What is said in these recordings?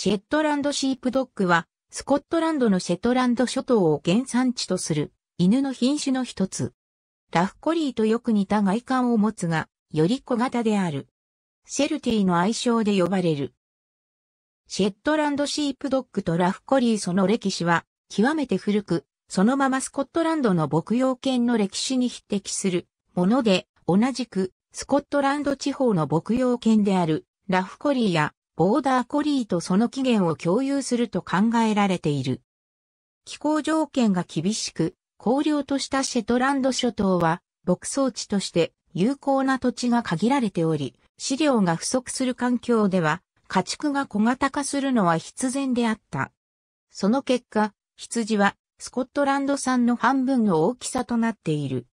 シェットランドシープドッグは、スコットランドのシェットランド諸島を原産地とする犬の品種の一つ。ラフコリーとよく似た外観を持つが、より小型である。シェルティの愛称で呼ばれる。シェットランドシープドッグとラフコリーその歴史は極めて古く、そのままスコットランドの牧羊犬の歴史に匹敵するもので、同じくスコットランド地方の牧羊犬であるラフコリーやボーダーコリーとその起源を共有すると考えられている。気候条件が厳しく、荒涼としたシェトランド諸島は、牧草地として有効な土地が限られており、飼料が不足する環境では、家畜が小型化するのは必然であった。その結果、羊はスコットランド産の半分の大きさとなっている。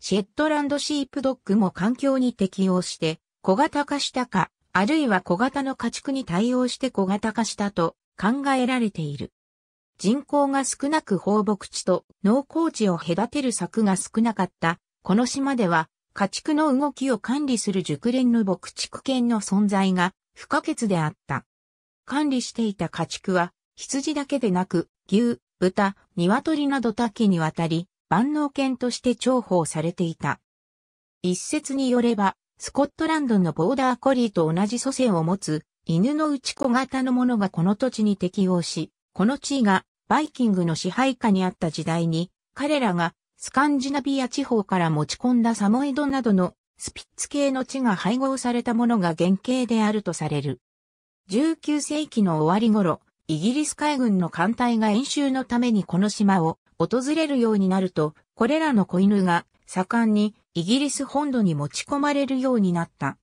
シェットランドシープドッグも環境に適応して小型化したかあるいは小型の家畜に対応して小型化したと考えられている。人口が少なく放牧地と農耕地を隔てる柵が少なかった、この島では家畜の動きを管理する熟練の牧畜犬の存在が不可欠であった。管理していた家畜は羊だけでなく牛、豚、鶏など多岐にわたり万能犬として重宝されていた。一説によればスコットランドのボーダーコリーと同じ祖先を持つ犬の内小型のものがこの土地に適応し、この地位がバイキングの支配下にあった時代に、彼らがスカンジナビア地方から持ち込んだサモエドなどのスピッツ系の地が配合されたものが原型であるとされる。19世紀の終わり頃、イギリス海軍の艦隊が演習のためにこの島を訪れるようになると、これらの子犬が盛んにイギリス本土に持ち込まれるようになった。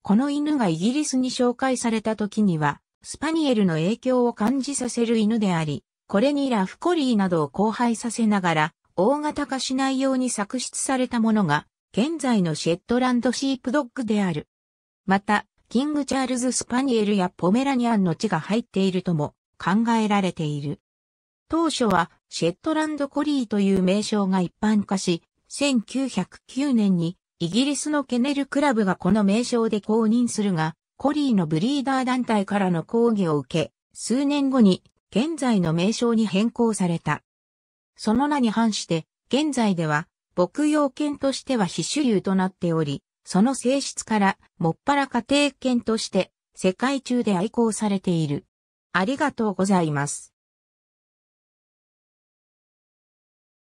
この犬がイギリスに紹介された時には、スパニエルの影響を感じさせる犬であり、これにラフコリーなどを交配させながら、大型化しないように作出されたものが、現在のシェットランドシープドッグである。また、キングチャールズ・スパニエルやポメラニアンの地が入っているとも考えられている。当初はシェットランドコリーという名称が一般化し、1909年にイギリスのケネルクラブがこの名称で公認するが、コリーのブリーダー団体からの抗議を受け、数年後に現在の名称に変更された。その名に反して、現在では牧羊犬としては非主流となっており、その性質からもっぱら家庭犬として世界中で愛好されている。ありがとうございます。